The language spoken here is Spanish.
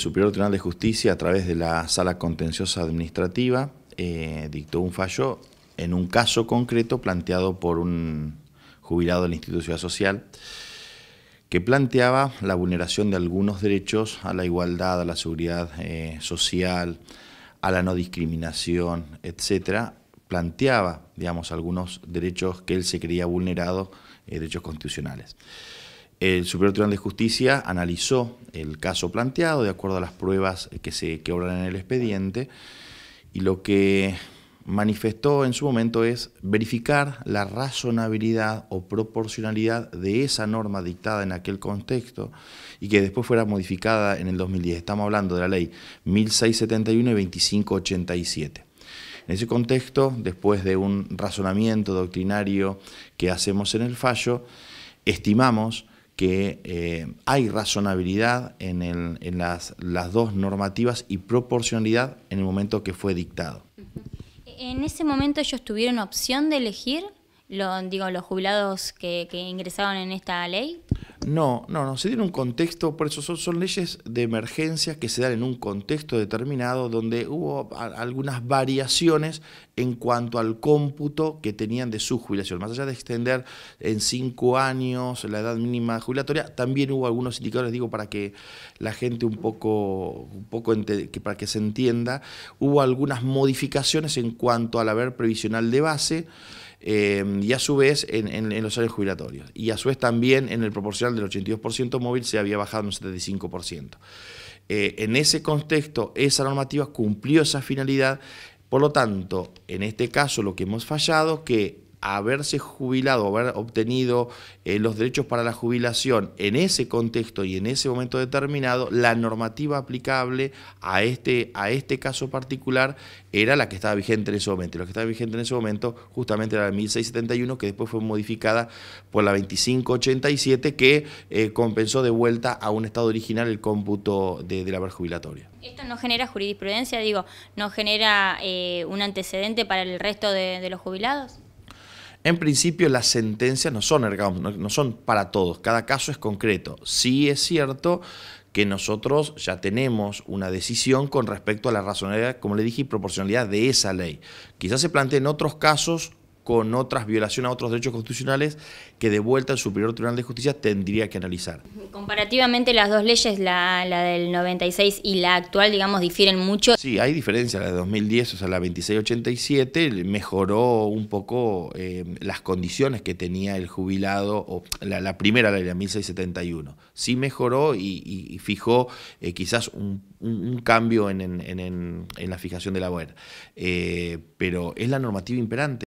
Superior Tribunal de Justicia, a través de la Sala Contenciosa Administrativa, eh, dictó un fallo en un caso concreto planteado por un jubilado de la institución Social que planteaba la vulneración de algunos derechos a la igualdad, a la seguridad eh, social, a la no discriminación, etcétera, planteaba, digamos, algunos derechos que él se creía vulnerados, eh, derechos constitucionales. El Superior Tribunal de Justicia analizó el caso planteado de acuerdo a las pruebas que se que obran en el expediente y lo que manifestó en su momento es verificar la razonabilidad o proporcionalidad de esa norma dictada en aquel contexto y que después fuera modificada en el 2010. Estamos hablando de la ley 1671 y 2587. En ese contexto, después de un razonamiento doctrinario que hacemos en el fallo, estimamos que eh, hay razonabilidad en, las, dos normativas y proporcionalidad en el momento que fue dictado. ¿En ese momento ellos tuvieron opción de elegir, lo, digo, los jubilados que, ingresaban en esta ley? No, no, no, se tiene un contexto, por eso son, leyes de emergencia que se dan en un contexto determinado donde hubo algunas variaciones en cuanto al cómputo que tenían de su jubilación. Más allá de extender en cinco años la edad mínima jubilatoria, también hubo algunos indicadores, digo, para que la gente un poco, un poco que para que se entienda, hubo algunas modificaciones en cuanto al haber previsional de base. Eh, y a su vez en, los años jubilatorios. Y a su vez también en el proporcional del 82% móvil se había bajado un 75%. Eh, en ese contexto, esa normativa cumplió esa finalidad. Por lo tanto, en este caso lo que hemos fallado que haberse jubilado, haber obtenido eh, los derechos para la jubilación en ese contexto y en ese momento determinado, la normativa aplicable a este, a este caso particular era la que estaba vigente en ese momento. Lo que estaba vigente en ese momento justamente era la 1671, que después fue modificada por la 2587, que eh, compensó de vuelta a un estado original el cómputo de, la haber jubilatoria. Esto no genera jurisprudencia, digo, no genera eh, un antecedente para el resto de los jubilados. En principio las sentencias no son no, son para todos, cada caso es concreto. Sí es cierto que nosotros ya tenemos una decisión con respecto a la razonabilidad, como le dije, y proporcionalidad de esa ley. Quizás se planteen otros casos con otras violaciones a otros derechos constitucionales que de vuelta el Superior Tribunal de Justicia tendría que analizar. Comparativamente las dos leyes, la, del 96 y la actual, digamos, difieren mucho. Sí, hay diferencia. la de 2010, o sea, la 2687 mejoró un poco eh, las condiciones que tenía el jubilado, o la, primera, la de 1671. Sí mejoró y, fijó eh, quizás un, cambio en, la fijación de la OER, eh, pero es la normativa imperante.